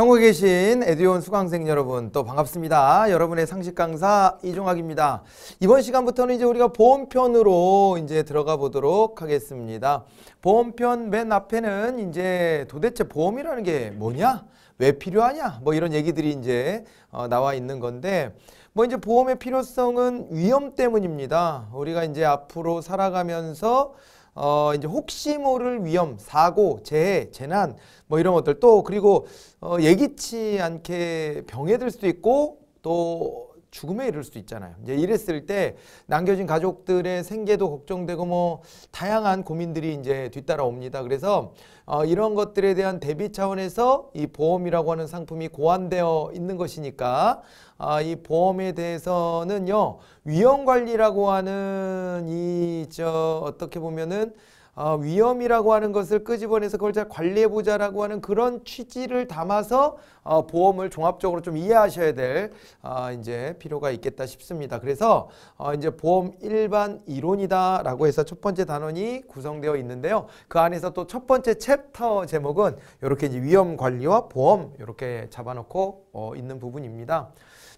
전국에 계신 에듀온 수강생 여러분 또 반갑습니다. 여러분의 상식 강사 이종학입니다. 이번 시간부터는 이제 우리가 보험편으로 이제 들어가 보도록 하겠습니다. 보험편 맨 앞에는 이제 도대체 보험이라는 게 뭐냐? 왜 필요하냐? 뭐 이런 얘기들이 이제 어, 나와 있는 건데 뭐 이제 보험의 필요성은 위험 때문입니다. 우리가 이제 앞으로 살아가면서 어, 이제 혹시 모를 위험, 사고, 재해, 재난 뭐 이런 것들 또 그리고 어, 예기치 않게 병에 들 수도 있고 또 죽음에 이를 수도 있잖아요. 이제 이랬을 때 남겨진 가족들의 생계도 걱정되고 뭐 다양한 고민들이 이제 뒤따라옵니다. 그래서 어, 이런 것들에 대한 대비 차원에서 이 보험이라고 하는 상품이 고안되어 있는 것이니까 아, 이 보험에 대해서는요 위험관리라고 하는 이 저 어떻게 보면은 아, 위험이라고 하는 것을 끄집어내서 그걸 잘 관리해보자라고 하는 그런 취지를 담아서 어, 보험을 종합적으로 좀 이해하셔야 될 아, 이제 필요가 있겠다 싶습니다. 그래서 어, 이제 보험 일반 이론이다라고 해서 첫 번째 단원이 구성되어 있는데요. 그 안에서 또 첫 번째 챕터 제목은 이렇게 이제 위험 관리와 보험 이렇게 잡아놓고 어, 있는 부분입니다.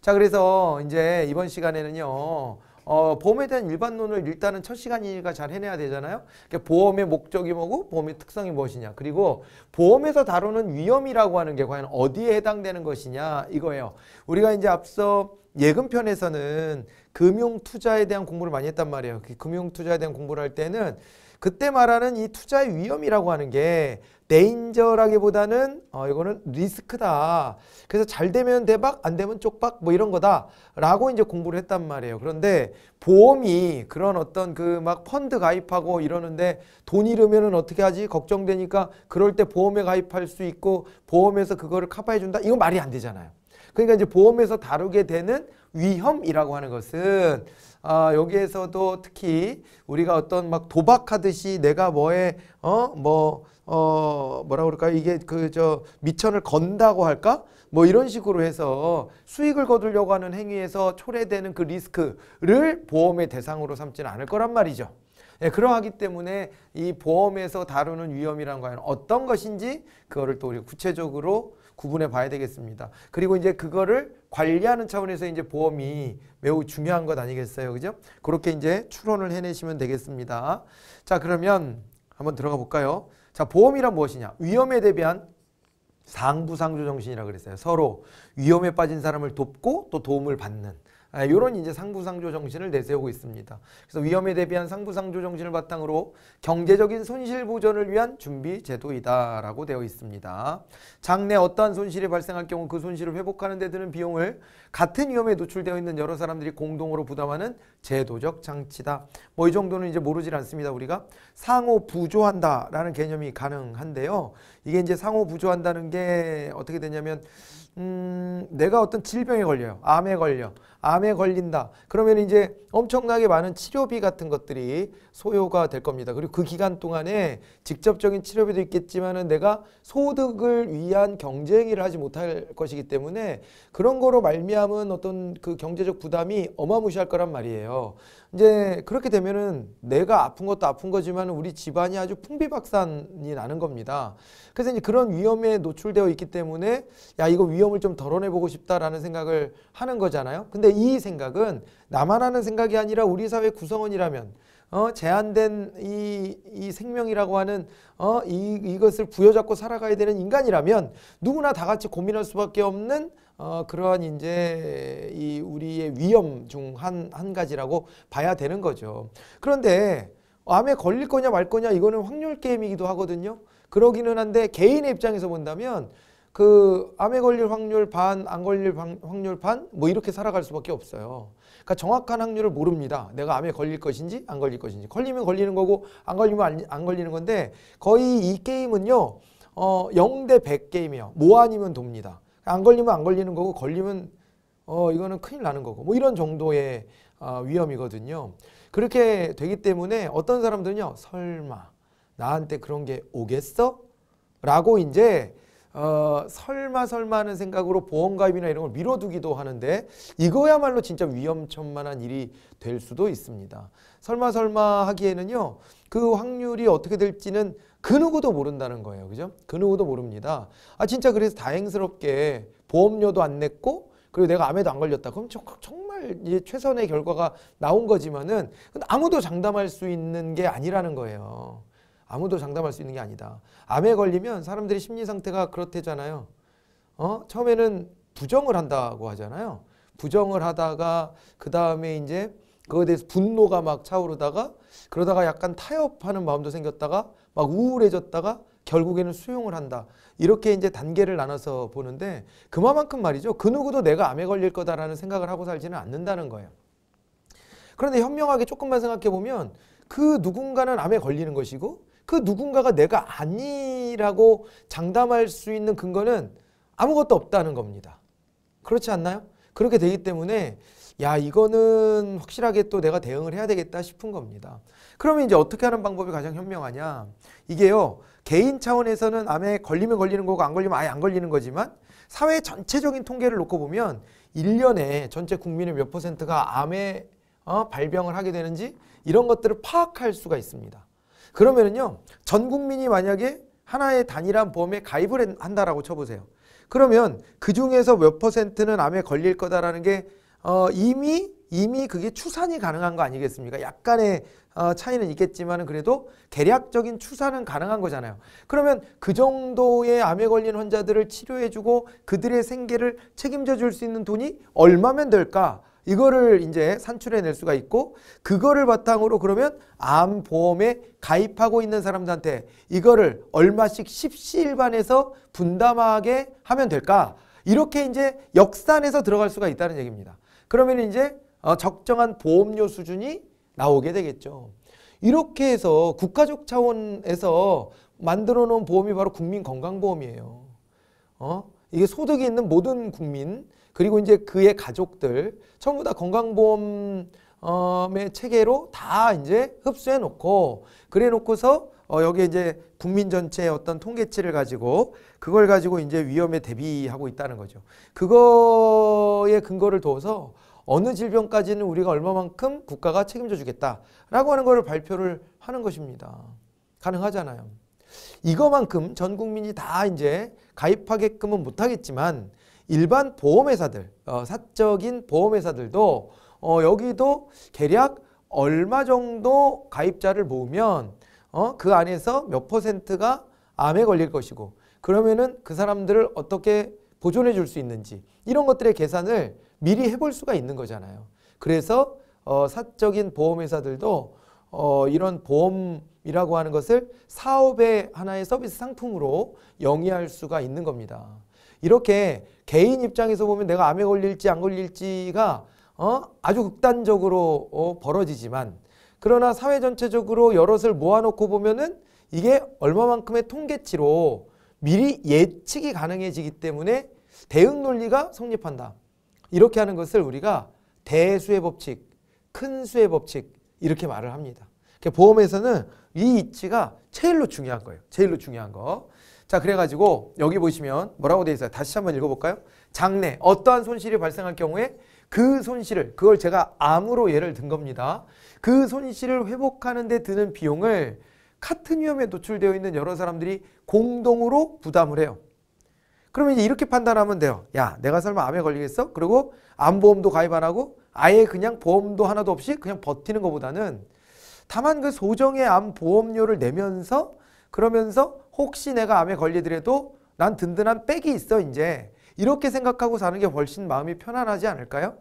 자, 그래서 이제 이번 시간에는요. 어, 보험에 대한 일반론을 일단은 첫 시간이니까 잘 해내야 되잖아요. 그러니까 보험의 목적이 뭐고 보험의 특성이 무엇이냐 그리고 보험에서 다루는 위험이라고 하는 게 과연 어디에 해당되는 것이냐 이거예요. 우리가 이제 앞서 예금편에서는 금융투자에 대한 공부를 많이 했단 말이에요. 그 금융투자에 대한 공부를 할 때는 그때 말하는 이 투자의 위험이라고 하는 게 데인저라기보다는 어, 이거는 리스크다. 그래서 잘 되면 대박, 안 되면 쪽박 뭐 이런 거다라고 이제 공부를 했단 말이에요. 그런데 보험이 그런 어떤 그 막 펀드 가입하고 이러는데 돈 잃으면은 어떻게 하지? 걱정되니까 그럴 때 보험에 가입할 수 있고 보험에서 그거를 커버해 준다. 이건 말이 안 되잖아요. 그러니까 이제 보험에서 다루게 되는 위험이라고 하는 것은 아, 여기에서도 특히 우리가 어떤 막 도박하듯이 내가 뭐에 어뭐 어 뭐라 그럴까 이게 그 저 미천을 건다고 할까 뭐 이런 식으로 해서 수익을 거두려고 하는 행위에서 초래되는 그 리스크를 보험의 대상으로 삼지는 않을 거란 말이죠. 예, 그러하기 때문에 이 보험에서 다루는 위험이란 과연 어떤 것인지 그거를 또 우리 구체적으로 구분해 봐야 되겠습니다. 그리고 이제 그거를 관리하는 차원에서 이제 보험이 매우 중요한 것 아니겠어요. 그죠? 그렇게 이제 추론을 해내시면 되겠습니다. 자, 그러면 한번 들어가 볼까요? 자, 보험이란 무엇이냐? 위험에 대비한 상부상조 정신이라 고 그랬어요. 서로 위험에 빠진 사람을 돕고 또 도움을 받는 이런 아, 이제 상부상조 정신을 내세우고 있습니다. 그래서 위험에 대비한 상부상조 정신을 바탕으로 경제적인 손실 보전을 위한 준비 제도이다라고 되어 있습니다. 장래 어떠한 손실이 발생할 경우 그 손실을 회복하는 데 드는 비용을 같은 위험에 노출되어 있는 여러 사람들이 공동으로 부담하는 제도적 장치다. 뭐 이 정도는 이제 모르질 않습니다. 우리가 상호 부조한다라는 개념이 가능한데요. 이게 이제 상호 부조한다는 게 어떻게 되냐면 음, 내가 어떤 질병에 걸려요. 암에 걸려. 암에 걸린다. 그러면 이제 엄청나게 많은 치료비 같은 것들이 소요가 될 겁니다. 그리고 그 기간 동안에 직접적인 치료비도 있겠지만은 내가 소득을 위한 경쟁이를 하지 못할 것이기 때문에 그런 거로 말미암은 어떤 그 경제적 부담이 어마무시할 거란 말이에요. 이제 그렇게 되면은 내가 아픈 것도 아픈 거지만 우리 집안이 아주 풍비박산이 나는 겁니다. 그래서 이제 그런 위험에 노출되어 있기 때문에 야 이거 위험을 좀 덜어내보고 싶다라는 생각을 하는 거잖아요. 근데 이 생각은 나만 하는 생각이 아니라 우리 사회 구성원이라면 어, 제한된 이, 이 생명이라고 하는 어, 이, 이것을 부여잡고 살아가야 되는 인간이라면 누구나 다 같이 고민할 수밖에 없는 어, 그러한 이제 이 우리의 위험 중한 한 가지라고 봐야 되는 거죠. 그런데 암에 걸릴 거냐 말 거냐 이거는 확률 게임이기도 하거든요. 그러기는 한데 개인의 입장에서 본다면 그 암에 걸릴 확률 반, 안 걸릴 확률 반, 뭐 이렇게 살아갈 수밖에 없어요. 그러니까 정확한 확률을 모릅니다. 내가 암에 걸릴 것인지 안 걸릴 것인지. 걸리면 걸리는 거고 안 걸리면 안, 안 걸리는 건데 거의 이 게임은요. 어, 0대 100 게임이에요. 모 뭐 아니면 돕니다. 안 걸리면 안 걸리는 거고 걸리면 어, 이거는 큰일 나는 거고 뭐 이런 정도의 어, 위험이거든요. 그렇게 되기 때문에 어떤 사람들은요. 설마 나한테 그런 게 오겠어? 라고 이제 어, 설마 설마 하는 생각으로 보험가입이나 이런 걸 미뤄두기도 하는데 이거야말로 진짜 위험천만한 일이 될 수도 있습니다. 설마 설마 하기에는요. 그 확률이 어떻게 될지는 그 누구도 모른다는 거예요. 그죠? 그 누구도 모릅니다. 아 진짜 그래서 다행스럽게 보험료도 안 냈고 그리고 내가 암에도 안 걸렸다. 그럼 정말 이제 최선의 결과가 나온 거지만은 아무도 장담할 수 있는 게 아니라는 거예요. 아무도 장담할 수 있는 게 아니다. 암에 걸리면 사람들이 심리 상태가 그렇대잖아요. 어? 처음에는 부정을 한다고 하잖아요. 부정을 하다가 그 다음에 이제 그거에 대해서 분노가 막 차오르다가 그러다가 약간 타협하는 마음도 생겼다가 막 우울해졌다가 결국에는 수용을 한다. 이렇게 이제 단계를 나눠서 보는데 그만큼 말이죠. 그 누구도 내가 암에 걸릴 거다라는 생각을 하고 살지는 않는다는 거예요. 그런데 현명하게 조금만 생각해 보면 그 누군가는 암에 걸리는 것이고 그 누군가가 내가 아니라고 장담할 수 있는 근거는 아무것도 없다는 겁니다. 그렇지 않나요? 그렇게 되기 때문에 야 이거는 확실하게 또 내가 대응을 해야 되겠다 싶은 겁니다. 그러면 이제 어떻게 하는 방법이 가장 현명하냐? 이게요 개인 차원에서는 암에 걸리면 걸리는 거고 안 걸리면 아예 안 걸리는 거지만 사회 전체적인 통계를 놓고 보면 1년에 전체 국민의 몇 퍼센트가 암에 어, 발병을 하게 되는지 이런 것들을 파악할 수가 있습니다. 그러면은요. 전 국민이 만약에 하나의 단일한 보험에 가입을 한다라고 쳐보세요. 그러면 그 중에서 몇 퍼센트는 암에 걸릴 거다라는 게 어, 이미 이미 그게 추산이 가능한 거 아니겠습니까? 약간의 어, 차이는 있겠지만 그래도 대략적인 추산은 가능한 거잖아요. 그러면 그 정도의 암에 걸린 환자들을 치료해주고 그들의 생계를 책임져 줄 수 있는 돈이 얼마면 될까? 이거를 이제 산출해낼 수가 있고 그거를 바탕으로 그러면 암보험에 가입하고 있는 사람들한테 이거를 얼마씩 십시일반에서 분담하게 하면 될까? 이렇게 이제 역산해서 들어갈 수가 있다는 얘기입니다. 그러면 이제 어, 적정한 보험료 수준이 나오게 되겠죠. 이렇게 해서 국가적 차원에서 만들어 놓은 보험이 바로 국민건강보험이에요. 어? 이게 소득이 있는 모든 국민 그리고 이제 그의 가족들 전부 다 건강보험의 어, 체계로 다 이제 흡수해 놓고 그래 놓고서 어, 여기에 이제 국민 전체의 어떤 통계치를 가지고 그걸 가지고 이제 위험에 대비하고 있다는 거죠. 그거에 근거를 둬서 어느 질병까지는 우리가 얼마만큼 국가가 책임져 주겠다라고 하는 것을 발표를 하는 것입니다. 가능하잖아요. 이거만큼 전 국민이 다 이제 가입하게끔은 못하겠지만 일반 보험회사들, 어, 사적인 보험회사들도 어, 여기도 계략 얼마 정도 가입자를 모으면 어, 그 안에서 몇 퍼센트가 암에 걸릴 것이고 그러면은 그 사람들을 어떻게 보존해 줄 수 있는지 이런 것들의 계산을 미리 해볼 수가 있는 거잖아요. 그래서 어, 사적인 보험회사들도 어, 이런 보험이라고 하는 것을 사업의 하나의 서비스 상품으로 영위할 수가 있는 겁니다. 이렇게 개인 입장에서 보면 내가 암에 걸릴지 안 걸릴지가 어? 아주 극단적으로 어, 벌어지지만 그러나 사회 전체적으로 여럿을 모아놓고 보면은 이게 얼마만큼의 통계치로 미리 예측이 가능해지기 때문에 대응 논리가 성립한다. 이렇게 하는 것을 우리가 대수의 법칙, 큰 수의 법칙 이렇게 말을 합니다. 그러니까 보험에서는 이 이치가 제일로 중요한 거예요. 제일로 중요한 거. 자 그래가지고 여기 보시면 뭐라고 되어 있어요? 다시 한번 읽어볼까요? 장래 어떠한 손실이 발생할 경우에 그 손실을 그걸 제가 암으로 예를 든 겁니다. 그 손실을 회복하는 데 드는 비용을 같은 위험에 노출되어 있는 여러 사람들이 공동으로 부담을 해요. 그러면 이제 이렇게 판단하면 돼요. 야 내가 설마 암에 걸리겠어? 그리고 암보험도 가입 안 하고 아예 그냥 보험도 하나도 없이 그냥 버티는 것보다는 다만 그 소정의 암 보험료를 내면서 그러면서 혹시 내가 암에 걸리더라도 난 든든한 백이 있어 이제 이렇게 생각하고 사는 게 훨씬 마음이 편안하지 않을까요?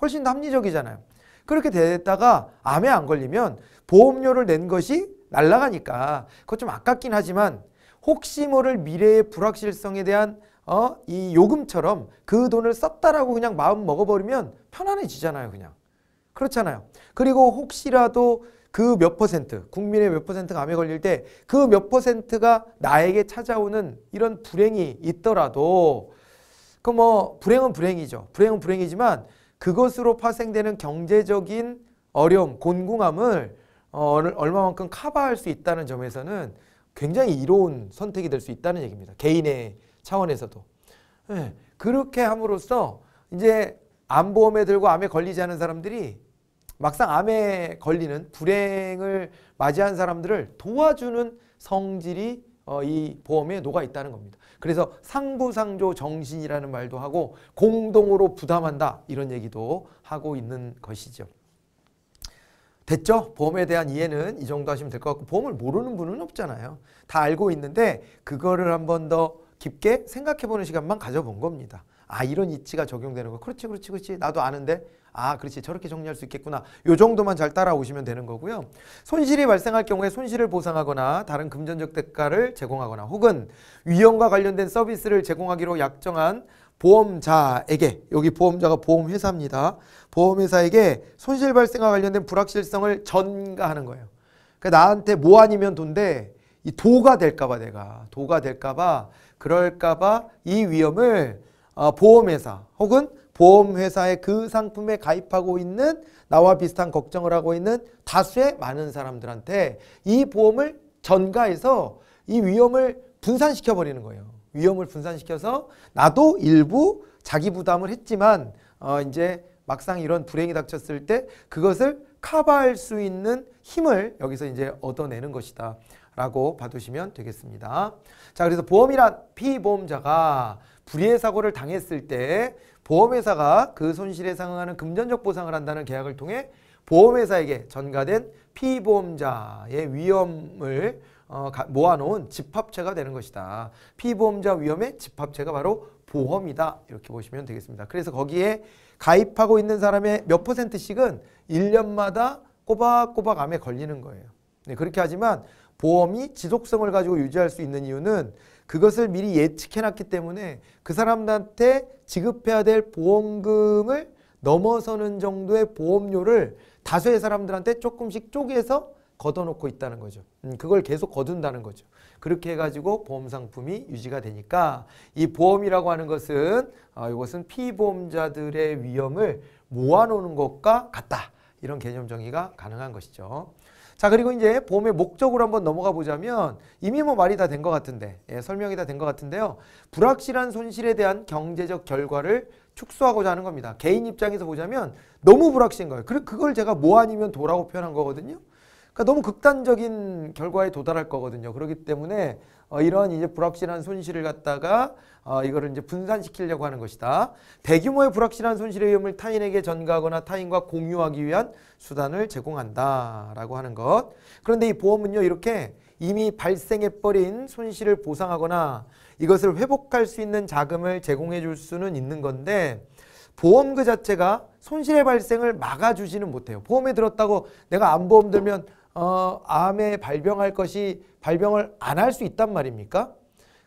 훨씬 더 합리적이잖아요. 그렇게 됐다가 암에 안 걸리면 보험료를 낸 것이 날라가니까 그것 좀 아깝긴 하지만 혹시 모를 미래의 불확실성에 대한 어, 이 요금처럼 그 돈을 썼다라고 그냥 마음 먹어버리면 편안해지잖아요 그냥 그렇잖아요 그리고 혹시라도 그몇 퍼센트, 국민의 몇 퍼센트가 암에 걸릴 때 그 몇 퍼센트가 나에게 찾아오는 이런 불행이 있더라도 그 뭐 불행은 불행이죠. 불행은 불행이지만 그것으로 파생되는 경제적인 어려움, 곤궁함을 어, 얼마만큼 커버할 수 있다는 점에서는 굉장히 이로운 선택이 될 수 있다는 얘기입니다. 개인의 차원에서도. 네, 그렇게 함으로써 이제 암보험에 들고 암에 걸리지 않은 사람들이 막상 암에 걸리는 불행을 맞이한 사람들을 도와주는 성질이 어, 이 보험에 녹아 있다는 겁니다. 그래서 상부상조 정신이라는 말도 하고 공동으로 부담한다 이런 얘기도 하고 있는 것이죠. 됐죠? 보험에 대한 이해는 이 정도 하시면 될 것 같고 보험을 모르는 분은 없잖아요. 다 알고 있는데 그거를 한 번 더 깊게 생각해보는 시간만 가져본 겁니다. 아 이런 이치가 적용되는 거 그렇지 그렇지 그렇지 나도 아는데 아 그렇지 저렇게 정리할 수 있겠구나 요 정도만 잘 따라오시면 되는 거고요. 손실이 발생할 경우에 손실을 보상하거나 다른 금전적 대가를 제공하거나 혹은 위험과 관련된 서비스를 제공하기로 약정한 보험자에게 여기 보험자가 보험회사입니다. 보험회사에게 손실 발생과 관련된 불확실성을 전가하는 거예요. 그러니까 나한테 뭐 아니면 돈데 이 도가 될까봐 내가 도가 될까봐 그럴까봐 이 위험을 어, 보험회사 혹은 보험회사의 그 상품에 가입하고 있는 나와 비슷한 걱정을 하고 있는 다수의 많은 사람들한테 이 보험을 전가해서 이 위험을 분산시켜 버리는 거예요. 위험을 분산시켜서 나도 일부 자기 부담을 했지만 어 이제 막상 이런 불행이 닥쳤을 때 그것을 커버할 수 있는 힘을 여기서 이제 얻어내는 것이다. 라고 봐두시면 되겠습니다. 자, 그래서 보험이란 피보험자가 불의의 사고를 당했을 때 보험회사가 그 손실에 상응하는 금전적 보상을 한다는 계약을 통해 보험회사에게 전가된 피보험자의 위험을 어, 가, 모아놓은 집합체가 되는 것이다. 피보험자 위험의 집합체가 바로 보험이다. 이렇게 보시면 되겠습니다. 그래서 거기에 가입하고 있는 사람의 몇 퍼센트씩은 1년마다 꼬박꼬박 암에 걸리는 거예요. 네, 그렇게 하지만 보험이 지속성을 가지고 유지할 수 있는 이유는 그것을 미리 예측해놨기 때문에 그 사람들한테 지급해야 될 보험금을 넘어서는 정도의 보험료를 다수의 사람들한테 조금씩 쪼개서 걷어놓고 있다는 거죠. 음, 그걸 계속 거둔다는 거죠. 그렇게 해가지고 보험상품이 유지가 되니까 이 보험이라고 하는 것은 아, 이것은 피보험자들의 위험을 모아놓는 것과 같다. 이런 개념 정의가 가능한 것이죠. 자 그리고 이제 보험의 목적으로 한번 넘어가 보자면 이미 뭐 말이 다 된 것 같은데 예, 설명이 다 된 것 같은데요. 불확실한 손실에 대한 경제적 결과를 축소하고자 하는 겁니다. 개인 입장에서 보자면 너무 불확실한 거예요. 그걸 제가 뭐 아니면 도라고 표현한 거거든요. 그러니까 너무 극단적인 결과에 도달할 거거든요. 그렇기 때문에 어, 이런 이제 불확실한 손실을 갖다가 어, 이거를 이제 분산시키려고 하는 것이다. 대규모의 불확실한 손실의 위험을 타인에게 전가하거나 타인과 공유하기 위한 수단을 제공한다라고 하는 것. 그런데 이 보험은요 이렇게 이미 발생해 버린 손실을 보상하거나 이것을 회복할 수 있는 자금을 제공해 줄 수는 있는 건데 보험 그 자체가 손실의 발생을 막아주지는 못해요. 보험에 들었다고 내가 안 보험 들면 어, 암에 발병할 것이 발병을 안 할 수 있단 말입니까?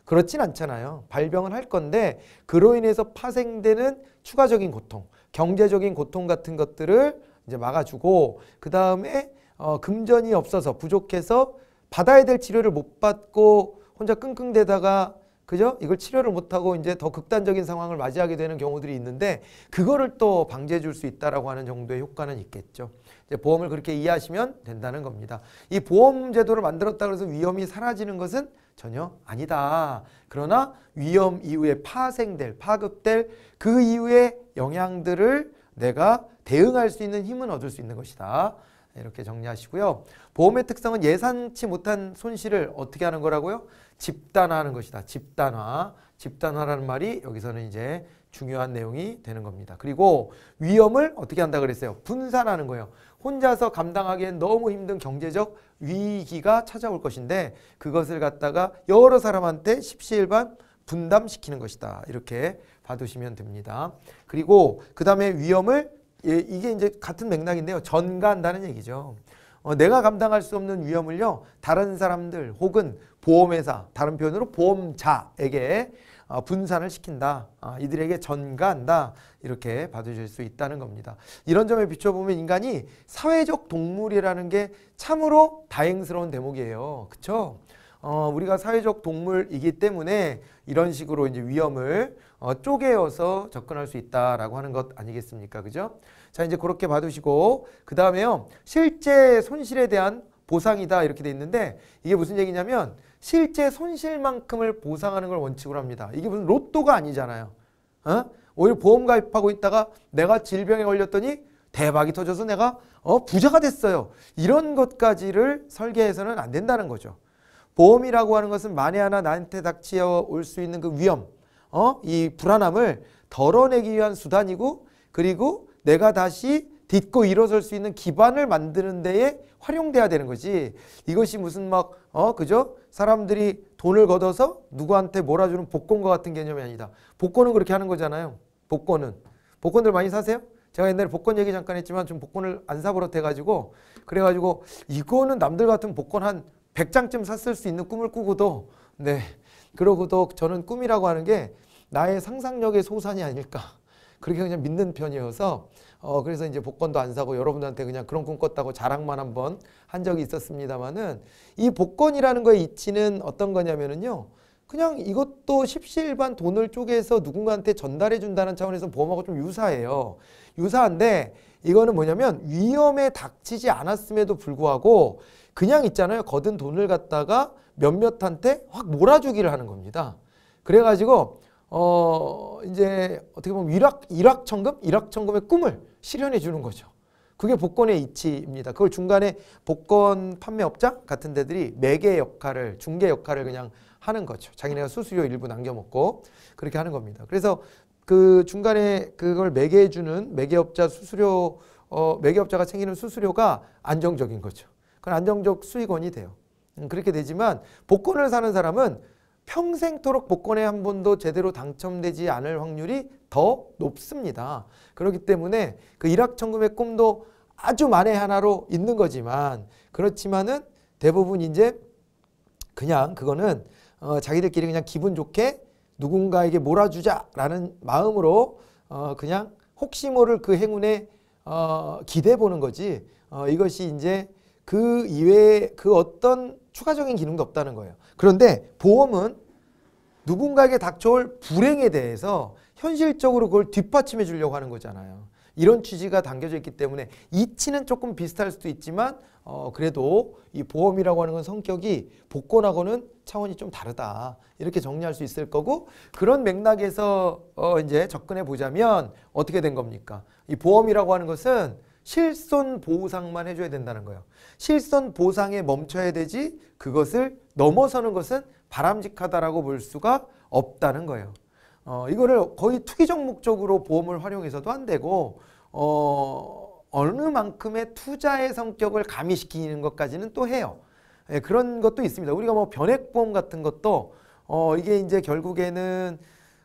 그렇진 않잖아요. 발병을 할 건데 그로 인해서 파생되는 추가적인 고통, 경제적인 고통 같은 것들을 이제 막아주고 그 다음에 어, 금전이 없어서 부족해서 받아야 될 치료를 못 받고 혼자 끙끙대다가 그죠? 이걸 치료를 못하고 이제 더 극단적인 상황을 맞이하게 되는 경우들이 있는데 그거를 또 방지해 줄 수 있다라고 하는 정도의 효과는 있겠죠. 보험을 그렇게 이해하시면 된다는 겁니다. 이 보험 제도를 만들었다 그래서 위험이 사라지는 것은 전혀 아니다. 그러나 위험 이후에 파생될, 파급될 그 이후의 영향들을 내가 대응할 수 있는 힘은 얻을 수 있는 것이다. 이렇게 정리하시고요. 보험의 특성은 예상치 못한 손실을 어떻게 하는 거라고요? 집단화하는 것이다. 집단화. 집단화라는 말이 여기서는 이제 중요한 내용이 되는 겁니다. 그리고 위험을 어떻게 한다 그랬어요? 분산하는 거예요. 혼자서 감당하기엔 너무 힘든 경제적 위기가 찾아올 것인데 그것을 갖다가 여러 사람한테 십시일반 분담시키는 것이다. 이렇게 봐두시면 됩니다. 그리고 그 다음에 위험을 예, 이게 이제 같은 맥락인데요. 전가한다는 얘기죠. 어, 내가 감당할 수 없는 위험을요. 다른 사람들 혹은 보험회사 다른 표현으로 보험자에게 어, 분산을 시킨다. 아, 이들에게 전가한다. 이렇게 봐주실 수 있다는 겁니다. 이런 점에 비춰보면 인간이 사회적 동물이라는 게 참으로 다행스러운 대목이에요. 그쵸 어, 우리가 사회적 동물이기 때문에 이런 식으로 이제 위험을 어, 쪼개어서 접근할 수 있다라고 하는 것 아니겠습니까? 그죠? 자, 이제 그렇게 봐두시고, 그 다음에요. 실제 손실에 대한 보상이다 이렇게 돼 있는데 이게 무슨 얘기냐면 실제 손실만큼을 보상하는 걸 원칙으로 합니다. 이게 무슨 로또가 아니잖아요. 어? 오히려 보험 가입하고 있다가 내가 질병에 걸렸더니 대박이 터져서 내가 어, 부자가 됐어요. 이런 것까지를 설계해서는 안 된다는 거죠. 보험이라고 하는 것은 만에 하나 나한테 닥치어 올 수 있는 그 위험, 어? 이 불안함을 덜어내기 위한 수단이고 그리고 내가 다시 딛고 일어설 수 있는 기반을 만드는 데에 활용돼야 되는 거지. 이것이 무슨 막, 어, 그죠? 사람들이 돈을 걷어서 누구한테 몰아주는 복권과 같은 개념이 아니다. 복권은 그렇게 하는 거잖아요. 복권은. 복권들 많이 사세요? 제가 옛날에 복권 얘기 잠깐 했지만 좀 복권을 안 사버릇 해가지고 그래가지고 이거는 남들 같은 복권 한 100장쯤 샀을 수 있는 꿈을 꾸고도 네. 그러고도 저는 꿈이라고 하는 게 나의 상상력의 소산이 아닐까. 그렇게 그냥 믿는 편이어서 어, 그래서 이제 복권도 안 사고 여러분들한테 그냥 그런 꿈 꿨다고 자랑만 한번 한 적이 있었습니다만은 이 복권이라는 거의 이치는 어떤 거냐면은요. 그냥 이것도 십시일반 돈을 쪼개서 누군가한테 전달해 준다는 차원에서 보험하고 좀 유사해요. 유사한데 이거는 뭐냐면 위험에 닥치지 않았음에도 불구하고 그냥 있잖아요. 거둔 돈을 갖다가 몇몇한테 확 몰아주기를 하는 겁니다. 그래가지고 어 이제 어떻게 보면 일확 일확천금 일확천금의 꿈을 실현해 주는 거죠. 그게 복권의 이치입니다. 그걸 중간에 복권 판매업자 같은 데들이 매개 역할을 중개 역할을 그냥 하는 거죠. 자기네가 수수료 일부 남겨먹고 그렇게 하는 겁니다. 그래서 그 중간에 그걸 매개해주는 매개업자 수수료 어, 매개업자가 챙기는 수수료가 안정적인 거죠. 그건 안정적 수익원이 돼요. 음, 그렇게 되지만 복권을 사는 사람은 평생토록 복권에 한 번도 제대로 당첨되지 않을 확률이 더 높습니다. 그렇기 때문에 그 일확천금의 꿈도 아주 만에 하나로 있는 거지만 그렇지만은 대부분 이제 그냥 그거는 어 자기들끼리 그냥 기분 좋게 누군가에게 몰아주자라는 마음으로 어 그냥 혹시 모를 그 행운에 어기대 보는 거지 어, 이것이 이제 그 이외에 그 어떤 추가적인 기능도 없다는 거예요. 그런데 보험은 누군가에게 닥쳐올 불행에 대해서 현실적으로 그걸 뒷받침해 주려고 하는 거잖아요. 이런 취지가 담겨져 있기 때문에 이치는 조금 비슷할 수도 있지만 어 그래도 이 보험이라고 하는 건 성격이 복권하고는 차원이 좀 다르다 이렇게 정리할 수 있을 거고 그런 맥락에서 어 이제 접근해 보자면 어떻게 된 겁니까? 이 보험이라고 하는 것은 실손 보상만 해줘야 된다는 거예요. 실손 보상에 멈춰야 되지 그것을 넘어서는 것은 바람직하다라고 볼 수가 없다는 거예요. 어, 이거를 거의 투기적 목적으로 보험을 활용해서도 안 되고 어, 어느 만큼의 투자의 성격을 가미시키는 것까지는 또 해요. 예, 그런 것도 있습니다. 우리가 뭐 변액보험 같은 것도 어, 이게 이제 결국에는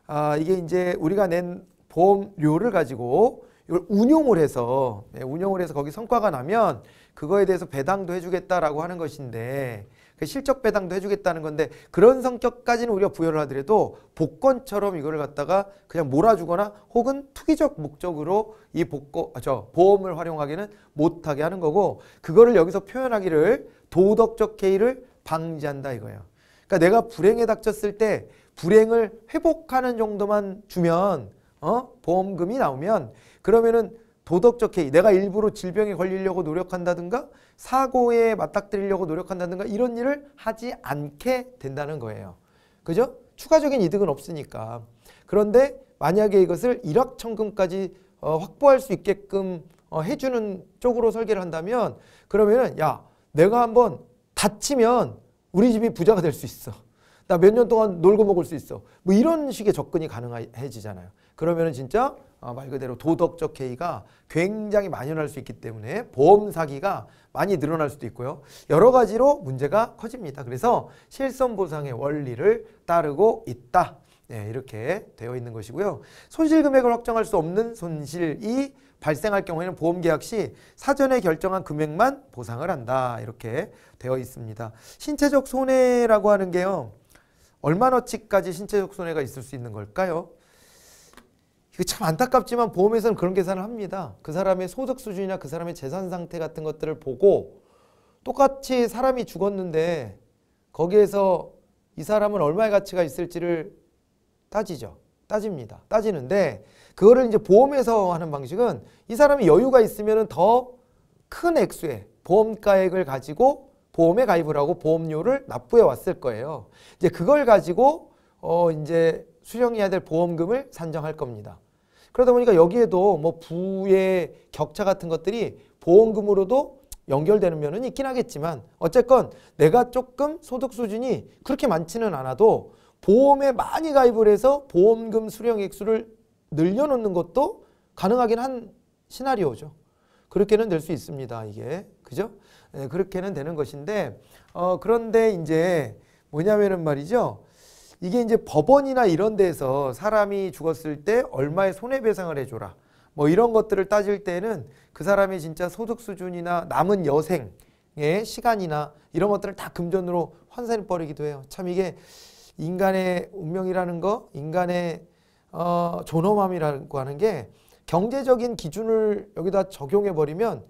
아, 이게 이제 우리가 낸 보험료를 가지고 이걸 운용을 해서 예, 운용을 해서 거기 성과가 나면 그거에 대해서 배당도 해주겠다라고 하는 것인데 그 실적 배당도 해주겠다는 건데 그런 성격까지는 우리가 부여를 하더라도 복권처럼 이거를 갖다가 그냥 몰아주거나 혹은 투기적 목적으로 이 복권 아, 저 보험을 활용하기는 못하게 하는 거고 그거를 여기서 표현하기를 도덕적 해이를 방지한다 이거예요. 그러니까 내가 불행에 닥쳤을 때 불행을 회복하는 정도만 주면 어? 보험금이 나오면 그러면은 도덕적 해이 내가 일부러 질병에 걸리려고 노력한다든가 사고에 맞닥뜨리려고 노력한다든가 이런 일을 하지 않게 된다는 거예요. 그죠? 추가적인 이득은 없으니까. 그런데 만약에 이것을 일확천금까지 어, 확보할 수 있게끔 어, 해주는 쪽으로 설계를 한다면 그러면은 야 내가 한번 다치면 우리 집이 부자가 될 수 있어. 나 몇 년 동안 놀고 먹을 수 있어. 뭐 이런 식의 접근이 가능해지잖아요. 그러면 진짜 어, 말 그대로 도덕적 해이가 굉장히 만연할 수 있기 때문에 보험 사기가 많이 늘어날 수도 있고요. 여러 가지로 문제가 커집니다. 그래서 실손 보상의 원리를 따르고 있다. 네, 이렇게 되어 있는 것이고요. 손실 금액을 확정할 수 없는 손실이 발생할 경우에는 보험 계약 시 사전에 결정한 금액만 보상을 한다. 이렇게 되어 있습니다. 신체적 손해라고 하는 게요. 얼마나치까지 신체적 손해가 있을 수 있는 걸까요? 이거 참 안타깝지만 보험회사는 그런 계산을 합니다. 그 사람의 소득 수준이나 그 사람의 재산 상태 같은 것들을 보고 똑같이 사람이 죽었는데 거기에서 이 사람은 얼마의 가치가 있을지를 따지죠. 따집니다. 따지는데 그거를 이제 보험에서 하는 방식은 이 사람이 여유가 있으면 더 큰 액수의 보험가액을 가지고 보험에 가입을 하고 보험료를 납부해 왔을 거예요. 이제 그걸 가지고 어 이제 수령해야 될 보험금을 산정할 겁니다. 그러다 보니까 여기에도 뭐 부의 격차 같은 것들이 보험금으로도 연결되는 면은 있긴 하겠지만 어쨌건 내가 조금 소득 수준이 그렇게 많지는 않아도 보험에 많이 가입을 해서 보험금 수령 액수를 늘려놓는 것도 가능하긴 한 시나리오죠. 그렇게는 될 수 있습니다. 이게 그죠? 네, 그렇게는 되는 것인데 어, 그런데 이제 뭐냐면은 말이죠. 이게 이제 법원이나 이런 데서 사람이 죽었을 때 얼마의 손해배상을 해줘라. 뭐 이런 것들을 따질 때는 그 사람이 진짜 소득 수준이나 남은 여생의 시간이나 이런 것들을 다 금전으로 환산해 버리기도 해요. 참 이게 인간의 운명이라는 거, 인간의 어, 존엄함이라고 하는 게 경제적인 기준을 여기다 적용해 버리면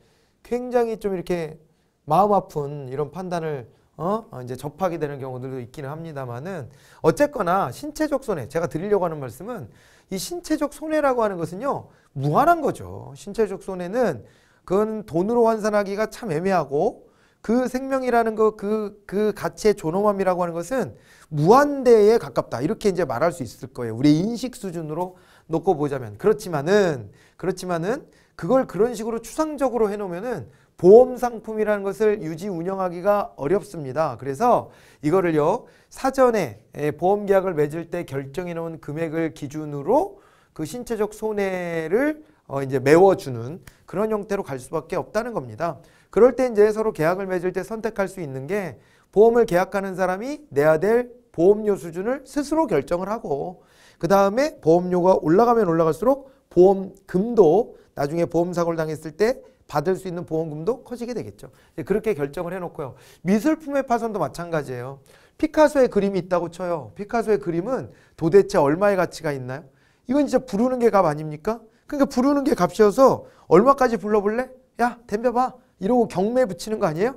굉장히 좀 이렇게 마음 아픈 이런 판단을 어? 어? 이제 접하게 되는 경우들도 있기는 합니다만은 어쨌거나 신체적 손해 제가 드리려고 하는 말씀은 이 신체적 손해라고 하는 것은요 무한한 거죠. 신체적 손해는 그건 돈으로 환산하기가 참 애매하고 그 생명이라는 그그그 그 가치의 존엄함이라고 하는 것은 무한대에 가깝다 이렇게 이제 말할 수 있을 거예요. 우리 인식 수준으로 놓고 보자면 그렇지만은 그렇지만은 그걸 그런 식으로 추상적으로 해놓으면은 보험 상품이라는 것을 유지 운영하기가 어렵습니다. 그래서 이거를요 사전에 예, 보험 계약을 맺을 때 결정해 놓은 금액을 기준으로 그 신체적 손해를 어 이제 메워주는 그런 형태로 갈 수밖에 없다는 겁니다. 그럴 때 이제 서로 계약을 맺을 때 선택할 수 있는 게 보험을 계약하는 사람이 내야 될 보험료 수준을 스스로 결정을 하고 그 다음에 보험료가 올라가면 올라갈수록 보험금도 나중에 보험사고를 당했을 때 받을 수 있는 보험금도 커지게 되겠죠. 그렇게 결정을 해놓고요. 미술품의 파손도 마찬가지예요. 피카소의 그림이 있다고 쳐요. 피카소의 그림은 도대체 얼마의 가치가 있나요? 이건 진짜 부르는 게 값 아닙니까? 그러니까 부르는 게 값이어서 얼마까지 불러볼래? 야 덤벼봐 이러고 경매 붙이는 거 아니에요?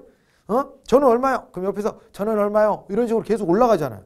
어? 저는 얼마요? 그럼 옆에서 저는 얼마요? 이런 식으로 계속 올라가잖아요.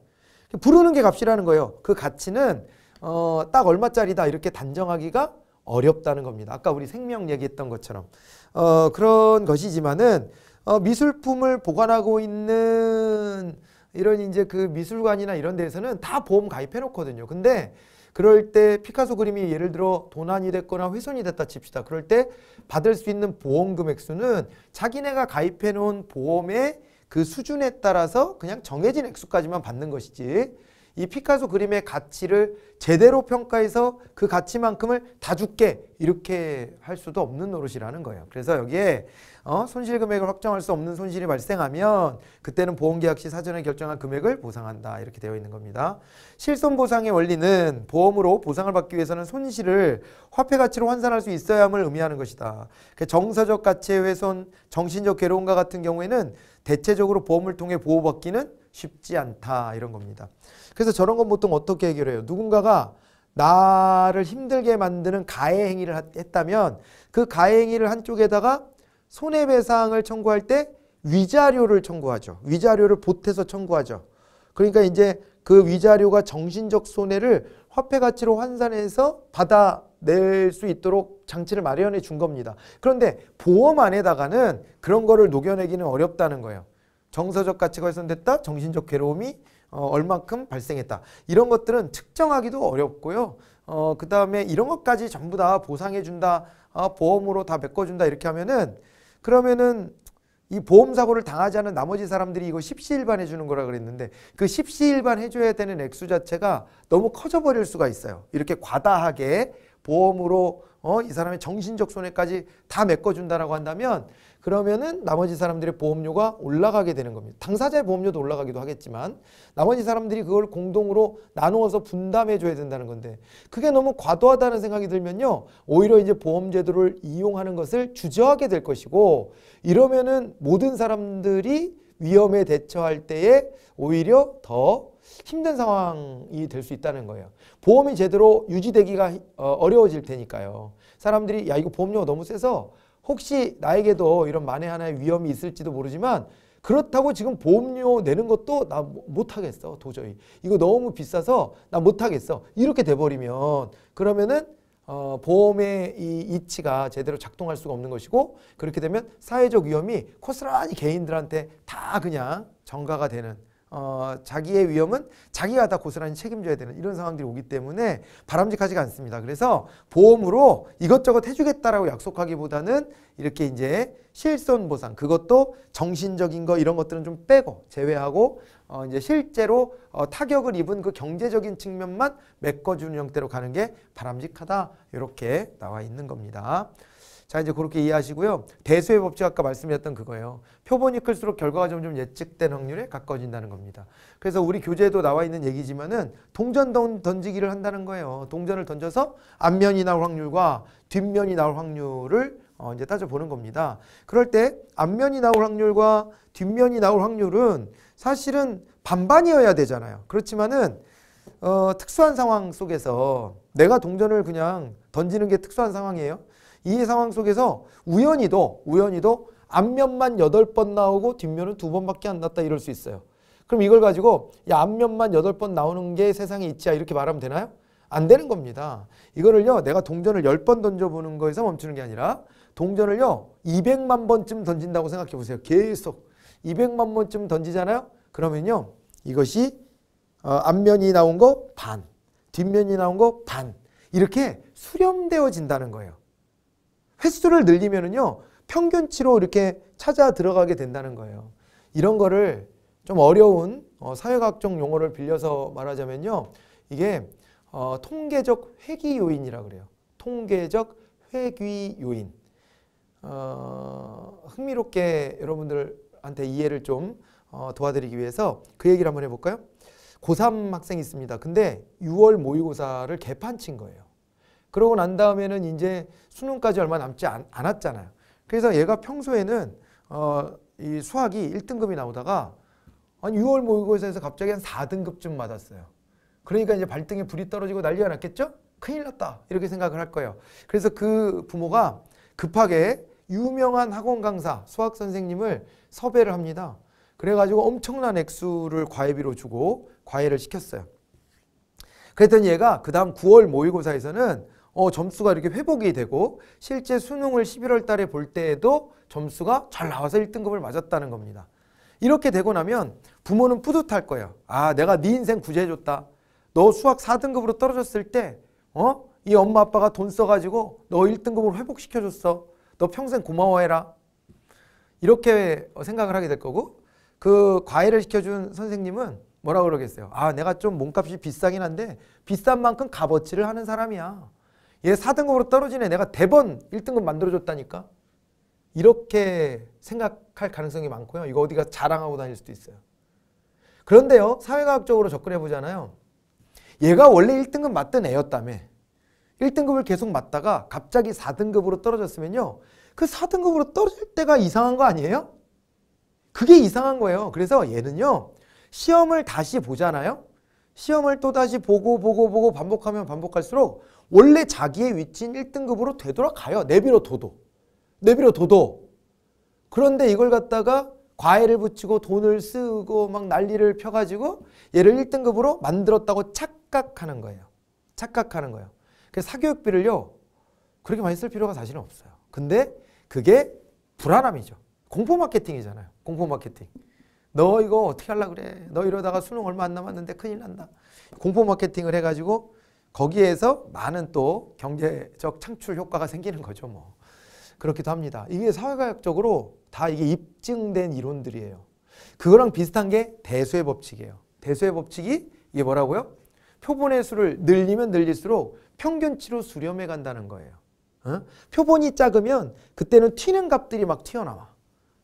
부르는 게 값이라는 거예요. 그 가치는 어, 딱 얼마짜리다 이렇게 단정하기가 어렵다는 겁니다. 아까 우리 생명 얘기했던 것처럼 어, 그런 것이지만은 어, 미술품을 보관하고 있는 이런 이제 그 미술관이나 이런 데에서는 다 보험 가입해 놓거든요. 근데 그럴 때 피카소 그림이 예를 들어 도난이 됐거나 훼손이 됐다 칩시다. 그럴 때 받을 수 있는 보험 금액 수는 자기네가 가입해 놓은 보험의 그 수준에 따라서 그냥 정해진 액수까지만 받는 것이지 이 피카소 그림의 가치를 제대로 평가해서 그 가치만큼을 다 줄게 이렇게 할 수도 없는 노릇이라는 거예요. 그래서 여기에 어, 손실 금액을 확정할 수 없는 손실이 발생하면 그때는 보험계약 시 사전에 결정한 금액을 보상한다 이렇게 되어 있는 겁니다. 실손 보상의 원리는 보험으로 보상을 받기 위해서는 손실을 화폐 가치로 환산할 수 있어야 함을 의미하는 것이다. 그 정서적 가치의 훼손, 정신적 괴로움과 같은 경우에는 대체적으로 보험을 통해 보호받기는 쉽지 않다 이런 겁니다. 그래서 저런 건 보통 어떻게 해결해요? 누군가가 나를 힘들게 만드는 가해 행위를 했다면 그 가해 행위를 한쪽에다가 손해배상을 청구할 때 위자료를 청구하죠. 위자료를 보태서 청구하죠. 그러니까 이제 그 위자료가 정신적 손해를 화폐 가치로 환산해서 받아낼 수 있도록 장치를 마련해 준 겁니다. 그런데 보험 안에다가는 그런 거를 녹여내기는 어렵다는 거예요. 정서적 가치가 훼손됐다, 정신적 괴로움이 어, 얼만큼 발생했다. 이런 것들은 측정하기도 어렵고요. 어, 그 다음에 이런 것까지 전부 다 보상해준다. 어, 보험으로 다 메꿔준다. 이렇게 하면은 그러면은 이 보험사고를 당하지 않은 나머지 사람들이 이거 십시일반 해주는 거라 그랬는데 그 십시일반 해줘야 되는 액수 자체가 너무 커져버릴 수가 있어요. 이렇게 과다하게 보험으로 어, 이 사람의 정신적 손해까지 다 메꿔준다라고 한다면 그러면은 나머지 사람들의 보험료가 올라가게 되는 겁니다. 당사자의 보험료도 올라가기도 하겠지만 나머지 사람들이 그걸 공동으로 나누어서 분담해 줘야 된다는 건데 그게 너무 과도하다는 생각이 들면요. 오히려 이제 보험 제도를 이용하는 것을 주저하게 될 것이고 이러면은 모든 사람들이 위험에 대처할 때에 오히려 더 힘든 상황이 될 수 있다는 거예요. 보험이 제대로 유지되기가 어, 어려워질 테니까요. 사람들이 야 이거 보험료가 너무 세서 혹시 나에게도 이런 만에 하나의 위험이 있을지도 모르지만 그렇다고 지금 보험료 내는 것도 나 못하겠어 도저히 이거 너무 비싸서 나 못하겠어 이렇게 돼버리면 그러면은 어, 보험의 이 이치가 제대로 작동할 수가 없는 것이고 그렇게 되면 사회적 위험이 코스란히 개인들한테 다 그냥 전가가 되는 어, 자기의 위험은 자기가 다 고스란히 책임져야 되는 이런 상황들이 오기 때문에 바람직하지가 않습니다. 그래서 보험으로 이것저것 해주겠다라고 약속하기보다는 이렇게 이제 실손 보상 그것도 정신적인 거 이런 것들은 좀 빼고 제외하고 어, 이제 실제로 어, 타격을 입은 그 경제적인 측면만 메꿔주는 형태로 가는 게 바람직하다 이렇게 나와 있는 겁니다. 자 이제 그렇게 이해하시고요. 대수의 법칙 아까 말씀드렸던 그거예요. 표본이 클수록 결과가 점점 예측된 확률에 가까워진다는 겁니다. 그래서 우리 교재에도 나와 있는 얘기지만은 동전 던지기를 한다는 거예요. 동전을 던져서 앞면이 나올 확률과 뒷면이 나올 확률을 어 이제 따져보는 겁니다. 그럴 때 앞면이 나올 확률과 뒷면이 나올 확률은 사실은 반반이어야 되잖아요. 그렇지만은 어 특수한 상황 속에서 내가 동전을 그냥 던지는 게 특수한 상황이에요. 이 상황 속에서 우연히도 우연히도 앞면만 8번 나오고 뒷면은 2번밖에 안 났다 이럴 수 있어요. 그럼 이걸 가지고 야 앞면만 8번 나오는 게 세상에 있지야 아, 이렇게 말하면 되나요? 안 되는 겁니다. 이거를요 내가 동전을 10번 던져보는 거에서 멈추는 게 아니라 동전을요 200만 번쯤 던진다고 생각해 보세요. 계속 200만 번쯤 던지잖아요. 그러면요 이것이 어, 앞면이 나온 거 반, 뒷면이 나온 거 반 이렇게 수렴되어진다는 거예요. 횟수를 늘리면은요 평균치로 이렇게 찾아 들어가게 된다는 거예요. 이런 거를 좀 어려운 어, 사회과학적 용어를 빌려서 말하자면요 이게 어, 통계적 회귀 요인이라 고 그래요. 통계적 회귀 요인. 어, 흥미롭게 여러분들한테 이해를 좀 어, 도와드리기 위해서 그 얘기를 한번 해볼까요? 고3 학생이 있습니다. 근데 6월 모의고사를 개판 친 거예요. 그러고 난 다음에는 이제 수능까지 얼마 남지 않, 았잖아요 그래서 얘가 평소에는 어, 이 수학이 1등급이 나오다가 한 6월 모의고사에서 갑자기 한 4등급쯤 맞았어요. 그러니까 이제 발등에 불이 떨어지고 난리가 났겠죠? 큰일 났다 이렇게 생각을 할 거예요. 그래서 그 부모가 급하게 유명한 학원 강사 수학 선생님을 섭외를 합니다. 그래가지고 엄청난 액수를 과외비로 주고 과외를 시켰어요. 그랬더니 얘가 그 다음 9월 모의고사에서는 어, 점수가 이렇게 회복이 되고 실제 수능을 11월 달에 볼 때에도 점수가 잘 나와서 1등급을 맞았다는 겁니다. 이렇게 되고 나면 부모는 뿌듯할 거예요. 아 내가 네 인생 구제해줬다. 너 수학 4등급으로 떨어졌을 때 어? 이 엄마 아빠가 돈 써가지고 너 1등급으로 회복시켜줬어. 너 평생 고마워해라. 이렇게 생각을 하게 될 거고 그 과외를 시켜준 선생님은 뭐라 그러겠어요. 아 내가 좀 몸값이 비싸긴 한데 비싼 만큼 값어치를 하는 사람이야. 얘 4등급으로 떨어지네. 내가 대번 1등급 만들어줬다니까. 이렇게 생각할 가능성이 많고요. 이거 어디가 자랑하고 다닐 수도 있어요. 그런데요. 사회과학적으로 접근해 보잖아요. 얘가 원래 1등급 맞던 애였다며. 1등급을 계속 맞다가 갑자기 4등급으로 떨어졌으면요. 그 4등급으로 떨어질 때가 이상한 거 아니에요? 그게 이상한 거예요. 그래서 얘는요. 시험을 다시 보잖아요. 시험을 또다시 보고 보고 보고 반복하면 반복할수록 원래 자기의 위치인 1등급으로 되돌아가요. 내비로도도내비로도도 그런데 이걸 갖다가 과외를 붙이고 돈을 쓰고 막 난리를 펴가지고 얘를 1등급으로 만들었다고 착각하는 거예요. 착각하는 거예요. 그래서 사교육비를요. 그렇게 많이 쓸 필요가 사실은 없어요. 근데 그게 불안함이죠. 공포 마케팅이잖아요. 공포 마케팅. 너 이거 어떻게 하려 고 그래. 너 이러다가 수능 얼마 안 남았는데 큰일 난다. 공포 마케팅을 해가지고 거기에서 많은 또 경제적 창출 효과가 생기는 거죠. 뭐 그렇기도 합니다. 이게 사회과학적으로 다 이게 입증된 이론들이에요. 그거랑 비슷한 게 대수의 법칙이에요. 대수의 법칙이 이게 뭐라고요? 표본의 수를 늘리면 늘릴수록 평균치로 수렴해 간다는 거예요. 어? 표본이 작으면 그때는 튀는 값들이 막 튀어나와.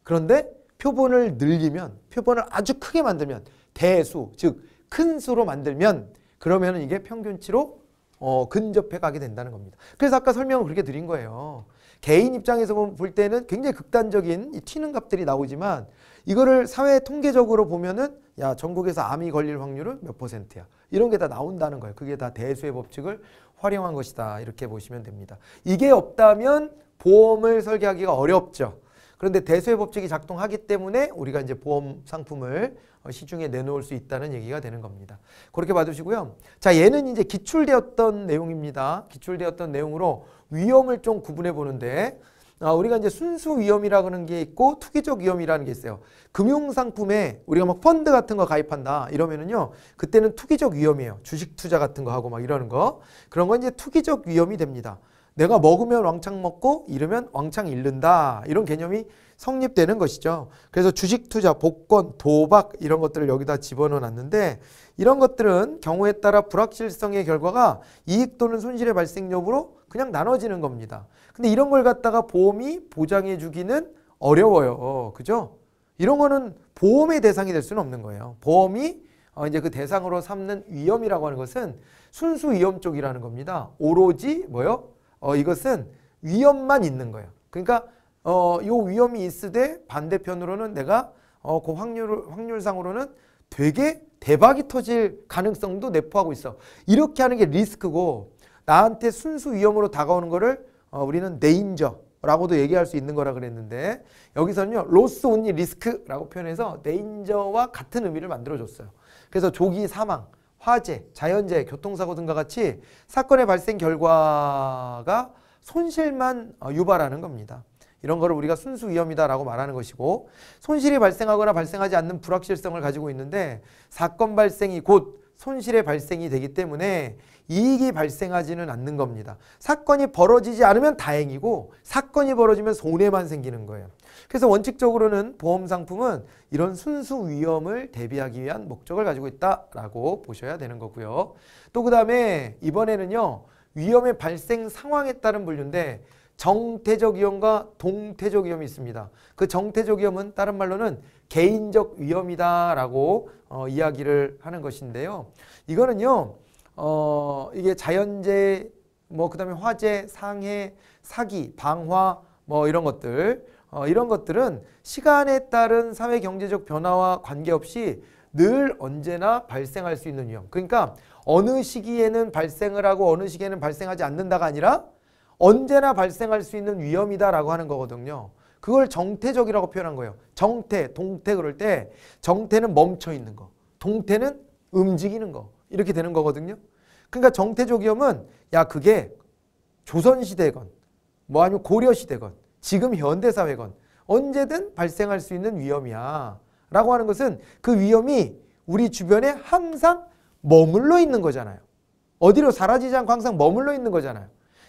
그런데 표본을 늘리면 표본을 아주 크게 만들면 대수 즉 큰 수로 만들면 그러면 이게 평균치로 어, 근접해 가게 된다는 겁니다. 그래서 아까 설명을 그렇게 드린 거예요. 개인 입장에서 볼 때는 굉장히 극단적인 이 튀는 값들이 나오지만 이거를 사회 통계적으로 보면은 야 전국에서 암이 걸릴 확률은 몇 퍼센트야 이런 게 다 나온다는 거예요. 그게 다 대수의 법칙을 활용한 것이다 이렇게 보시면 됩니다. 이게 없다면 보험을 설계하기가 어렵죠. 그런데 대수의 법칙이 작동하기 때문에 우리가 이제 보험 상품을 어, 시중에 내놓을 수 있다는 얘기가 되는 겁니다. 그렇게 봐두시고요. 자, 얘는 이제 기출되었던 내용입니다. 기출되었던 내용으로 위험을 좀 구분해 보는데 아, 우리가 이제 순수 위험이라는 게 있고 투기적 위험이라는 게 있어요. 금융상품에 우리가 막 펀드 같은 거 가입한다 이러면은요. 그때는 투기적 위험이에요. 주식 투자 같은 거 하고 막 이러는 거. 그런 건 이제 투기적 위험이 됩니다. 내가 먹으면 왕창 먹고 잃으면 왕창 잃는다. 이런 개념이 성립되는 것이죠. 그래서 주식 투자, 복권, 도박 이런 것들을 여기다 집어넣어 놨는데 이런 것들은 경우에 따라 불확실성의 결과가 이익 또는 손실의 발생 여부로 그냥 나눠지는 겁니다. 근데 이런 걸 갖다가 보험이 보장해 주기는 어려워요. 그죠? 이런 거는 보험의 대상이 될 수는 없는 거예요. 보험이 어, 이제 그 대상으로 삼는 위험이라고 하는 것은 순수 위험 쪽이라는 겁니다. 오로지 뭐요? 어, 이것은 위험만 있는 거예요. 그러니까 어, 요 위험이 있을 때 반대편으로는 내가 어, 그 확률, 확률상으로는 되게 대박이 터질 가능성도 내포하고 있어. 이렇게 하는 게 리스크고 나한테 순수 위험으로 다가오는 거를 어, 우리는 네인저라고도 얘기할 수 있는 거라 그랬는데 여기서는요. 로스 온니 리스크라고 표현해서 네인저와 같은 의미를 만들어줬어요. 그래서 조기 사망, 화재, 자연재해, 교통사고 등과 같이 사건의 발생 결과가 손실만 어, 유발하는 겁니다. 이런 거를 우리가 순수 위험이다라고 말하는 것이고 손실이 발생하거나 발생하지 않는 불확실성을 가지고 있는데 사건 발생이 곧 손실의 발생이 되기 때문에 이익이 발생하지는 않는 겁니다. 사건이 벌어지지 않으면 다행이고 사건이 벌어지면 손해만 생기는 거예요. 그래서 원칙적으로는 보험상품은 이런 순수 위험을 대비하기 위한 목적을 가지고 있다라고 보셔야 되는 거고요. 또 그 다음에 이번에는요. 위험의 발생 상황에 따른 분류인데 정태적 위험과 동태적 위험이 있습니다. 그 정태적 위험은 다른 말로는 개인적 위험이다라고 어, 이야기를 하는 것인데요. 이거는요, 어, 이게 자연재 뭐, 그 다음에 화재, 상해, 사기, 방화, 뭐, 이런 것들, 어, 이런 것들은 시간에 따른 사회 경제적 변화와 관계없이 늘 언제나 발생할 수 있는 위험. 그러니까 어느 시기에는 발생을 하고 어느 시기에는 발생하지 않는다가 아니라 언제나 발생할 수 있는 위험이다라고 하는 거거든요. 그걸 정태적이라고 표현한 거예요. 정태, 동태 그럴 때 정태는 멈춰 있는 거, 동태는 움직이는 거 이렇게 되는 거거든요. 그러니까 정태적기염은야 그게 조선시대건 뭐 아니면 고려시대건 지금 현대사회건 언제든 발생할 수 있는 위험이야 라고 하는 것은 그 위험이 우리 주변에 항상 머물러 있는 거잖아요. 어디로 사라지지 않고 항상 머물러 있는 거잖아요.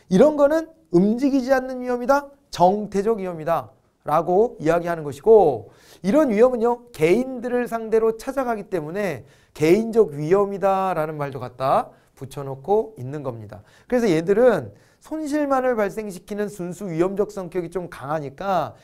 이런 거는 움직이지 않는 위험이다. 정태적 위험이다. 라고 이야기하는 것이고 이런 위험은요 개인들을 상대로 찾아가기 때문에 개인적 위험이다 라는 말도 갖다 붙여놓고 있는 겁니다. 그래서 얘들은 손실만을 발생시키는 순수 위험적 성격이 좀 강하니까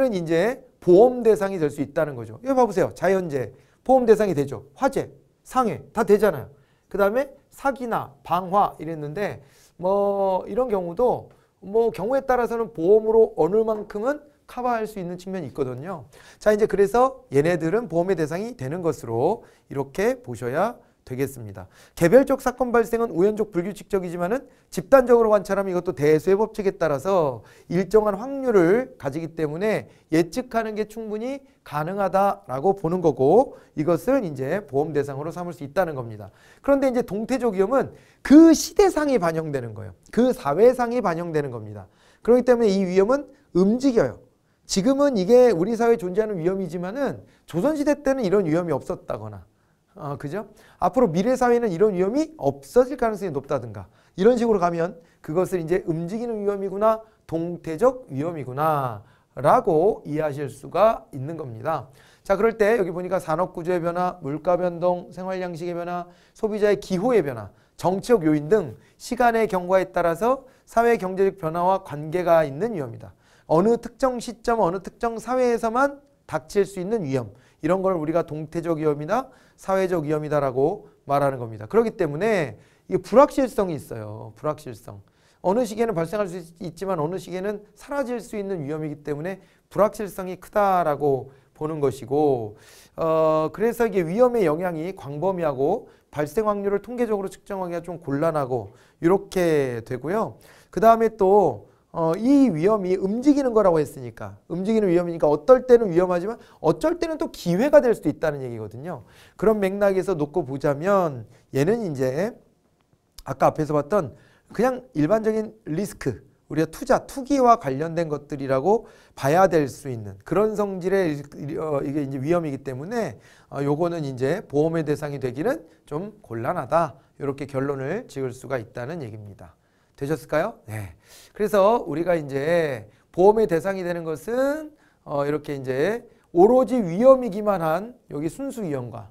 얘들은 이제 보험 대상이 될 수 있다는 거죠. 여기 봐보세요. 자연재 보험 대상이 되죠. 화재, 상해 다 되잖아요. 그 다음에 사기나 방화 이랬는데 뭐 이런 경우도 뭐 경우에 따라서는 보험으로 어느 만큼은 커버할 수 있는 측면이 있거든요. 자 이제 그래서 얘네들은 보험의 대상이 되는 것으로 이렇게 보셔야 되겠습니다. 개별적 사건 발생은 우연적 불규칙적이지만 은 집단적으로 관찰하면 이것도 대수의 법칙에 따라서 일정한 확률을 가지기 때문에 예측하는 게 충분히 가능하다라고 보는 거고 이것을 이제 보험 대상으로 삼을 수 있다는 겁니다. 그런데 이제 동태적 위험은 그 시대상이 반영되는 거예요. 그 사회상이 반영되는 겁니다. 그렇기 때문에 이 위험은 움직여요. 지금은 이게 우리 사회에 존재하는 위험이지만은 조선시대 때는 이런 위험이 없었다거나 어, 그죠? 앞으로 미래 사회는 이런 위험이 없어질 가능성이 높다든가 이런 식으로 가면 그것을 이제 움직이는 위험이구나 동태적 위험이구나 라고 이해하실 수가 있는 겁니다. 자 그럴 때 여기 보니까 산업구조의 변화, 물가변동, 생활양식의 변화, 소비자의 기호의 변화, 정치적 요인 등 시간의 경과에 따라서 사회 경제적 변화와 관계가 있는 위험이다. 어느 특정 시점, 어느 특정 사회에서만 닥칠 수 있는 위험 이런 걸 우리가 동태적 위험이나 사회적 위험이다라고 말하는 겁니다. 그렇기 때문에 이 불확실성이 있어요. 불확실성. 어느 시기에는 발생할 수 있지만 어느 시기에는 사라질 수 있는 위험이기 때문에 불확실성이 크다라고 보는 것이고 어 그래서 이게 위험의 영향이 광범위하고 발생 확률을 통계적으로 측정하기가 좀 곤란하고 이렇게 되고요. 그 다음에 또 어, 이 위험이 움직이는 거라고 했으니까 움직이는 위험이니까 어떨 때는 위험하지만 어쩔 때는 또 기회가 될 수도 있다는 얘기거든요. 그런 맥락에서 놓고 보자면 얘는 이제 아까 앞에서 봤던 그냥 일반적인 리스크 우리가 투자, 투기와 관련된 것들이라고 봐야 될 수 있는 그런 성질의 어, 이게 이제 위험이기 때문에 어, 요거는 이제 보험의 대상이 되기는 좀 곤란하다. 이렇게 결론을 지을 수가 있다는 얘기입니다. 되셨을까요? 네. 그래서 우리가 이제 보험의 대상이 되는 것은 어 이렇게 이제 오로지 위험이기만 한 여기 순수 위험과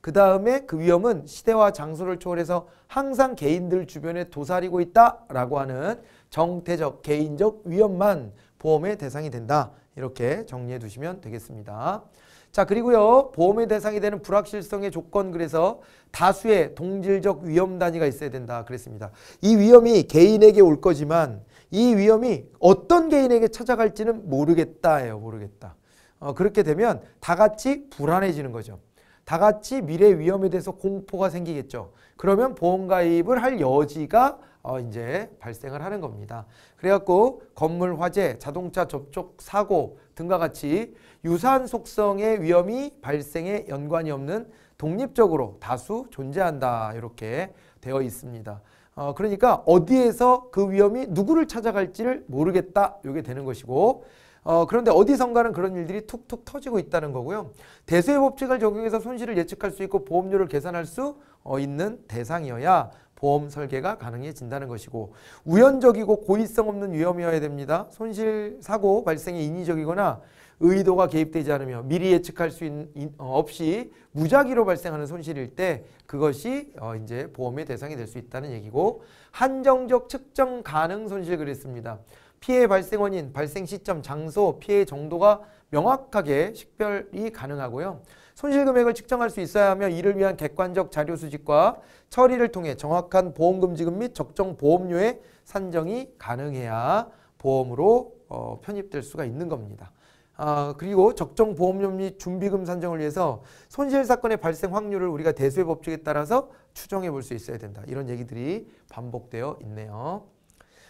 그 다음에 그 위험은 시대와 장소를 초월해서 항상 개인들 주변에 도사리고 있다라고 하는 정태적 개인적 위험만 보험의 대상이 된다. 이렇게 정리해 두시면 되겠습니다. 자 그리고요 보험의 대상이 되는 불확실성의 조건 그래서 다수의 동질적 위험 단위가 있어야 된다 그랬습니다. 이 위험이 개인에게 올 거지만 이 위험이 어떤 개인에게 찾아갈지는 모르겠다예요. 모르겠다. 어, 그렇게 되면 다 같이 불안해지는 거죠. 다 같이 미래 위험에 대해서 공포가 생기겠죠. 그러면 보험가입을 할 여지가 어, 이제 발생을 하는 겁니다. 그래갖고 건물 화재, 자동차 접촉 사고 등과 같이 유사한 속성의 위험이 발생에 연관이 없는 독립적으로 다수 존재한다 이렇게 되어 있습니다. 어, 그러니까 어디에서 그 위험이 누구를 찾아갈지를 모르겠다 이게 되는 것이고 어, 그런데 어디선가는 그런 일들이 툭툭 터지고 있다는 거고요. 대수의 법칙을 적용해서 손실을 예측할 수 있고 보험료를 계산할 수 어, 있는 대상이어야 보험 설계가 가능해진다는 것이고 우연적이고 고의성 없는 위험이어야 됩니다. 손실 사고 발생이 인위적이거나 의도가 개입되지 않으며 미리 예측할 수 있, 어, 없이 무작위로 발생하는 손실일 때 그것이 어, 이제 보험의 대상이 될 수 있다는 얘기고 한정적 측정 가능 손실 그랬습니다. 피해 발생 원인, 발생 시점, 장소, 피해 정도가 명확하게 식별이 가능하고요. 손실 금액을 측정할 수 있어야 하며 이를 위한 객관적 자료 수집과 처리를 통해 정확한 보험금 지급 및 적정 보험료의 산정이 가능해야 보험으로 어, 편입될 수가 있는 겁니다. 아, 그리고 적정 보험료 및 준비금 산정을 위해서 손실 사건의 발생 확률을 우리가 대수의 법칙에 따라서 추정해 볼 수 있어야 된다. 이런 얘기들이 반복되어 있네요.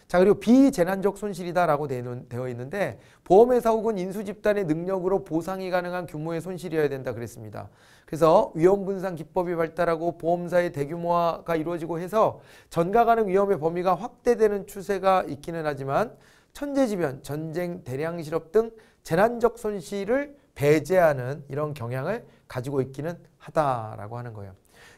자 그리고 비재난적 손실이다라고 되어 있는데 보험회사 혹은 인수집단의 능력으로 보상이 가능한 규모의 손실이어야 된다 그랬습니다. 그래서 위험분산 기법이 발달하고 보험사의 대규모화가 이루어지고 해서 전가 가능 위험의 범위가 확대되는 추세가 있기는 하지만 천재지변, 전쟁, 대량 실업 등 재난적 손실을 배제하는 이런 경향을 가지고 있기는 하다라고 하는 거예요.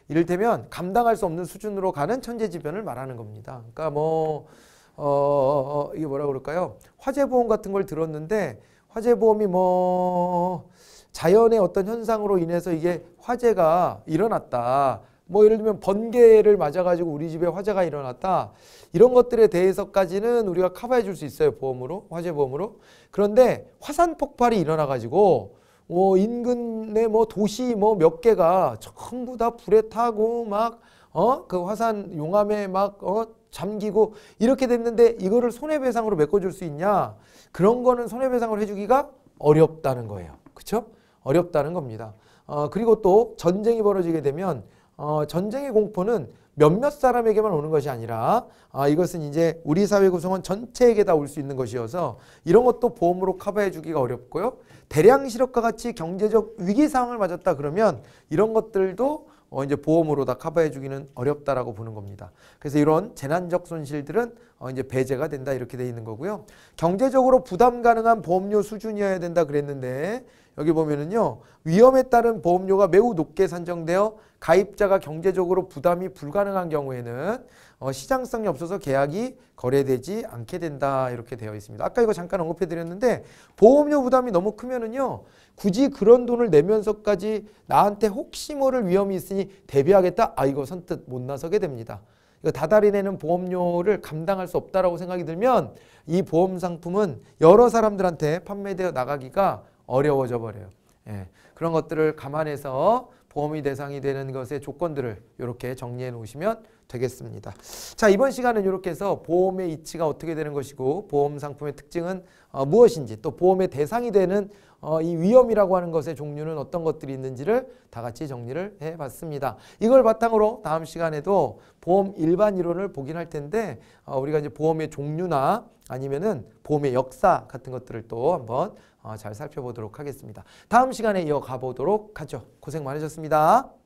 이를테면 감당할 수 없는 수준으로 가는 천재지변을 말하는 겁니다. 그러니까 뭐 어, 어, 어 이게 뭐라 고 그럴까요? 화재보험 같은 걸 들었는데 화재보험이 뭐 자연의 어떤 현상으로 인해서 이게 화재가 일어났다. 뭐 예를 들면 번개를 맞아가지고 우리 집에 화재가 일어났다. 이런 것들에 대해서까지는 우리가 커버해 줄 수 있어요. 보험으로. 화재보험으로. 그런데 화산 폭발이 일어나가지고 뭐 인근의 뭐 도시 뭐 몇 개가 전부 다 불에 타고 막 어? 그 화산 용암에 막 어? 잠기고 이렇게 됐는데 이거를 손해배상으로 메꿔줄 수 있냐? 그런 거는 손해배상을 해주기가 어렵다는 거예요. 그렇죠? 어렵다는 겁니다. 어, 그리고 또 전쟁이 벌어지게 되면 어, 전쟁의 공포는 몇몇 사람에게만 오는 것이 아니라 아, 이것은 이제 우리 사회 구성원 전체에게 다 올 수 있는 것이어서 이런 것도 보험으로 커버해 주기가 어렵고요. 대량 실업과 같이 경제적 위기 상황을 맞았다 그러면 이런 것들도 어 이제 보험으로 다 커버해 주기는 어렵다라고 보는 겁니다. 그래서 이런 재난적 손실들은 어 이제 배제가 된다 이렇게 돼 있는 거고요. 경제적으로 부담 가능한 보험료 수준이어야 된다 그랬는데 여기 보면은요. 위험에 따른 보험료가 매우 높게 산정되어 가입자가 경제적으로 부담이 불가능한 경우에는 어, 시장성이 없어서 계약이 거래되지 않게 된다 이렇게 되어 있습니다. 아까 이거 잠깐 언급해 드렸는데 보험료 부담이 너무 크면은요 굳이 그런 돈을 내면서까지 나한테 혹시 모를 위험이 있으니 대비하겠다 아 이거 선뜻 못 나서게 됩니다. 이거 다달이 내는 보험료를 감당할 수 없다라고 생각이 들면 이 보험 상품은 여러 사람들한테 판매되어 나가기가 어려워져 버려요. 예, 그런 것들을 감안해서 보험이 대상이 되는 것의 조건들을 이렇게 정리해 놓으시면 되겠습니다. 자 이번 시간은 이렇게 해서 보험의 이치가 어떻게 되는 것이고 보험 상품의 특징은 어, 무엇인지 또 보험의 대상이 되는 어, 이 위험이라고 하는 것의 종류는 어떤 것들이 있는지를 다 같이 정리를 해봤습니다. 이걸 바탕으로 다음 시간에도 보험 일반 이론을 보긴 할 텐데 어, 우리가 이제 보험의 종류나 아니면은 보험의 역사 같은 것들을 또 한번 아, 잘 살펴보도록 하겠습니다. 다음 시간에 이어가 보도록 하죠. 고생 많으셨습니다.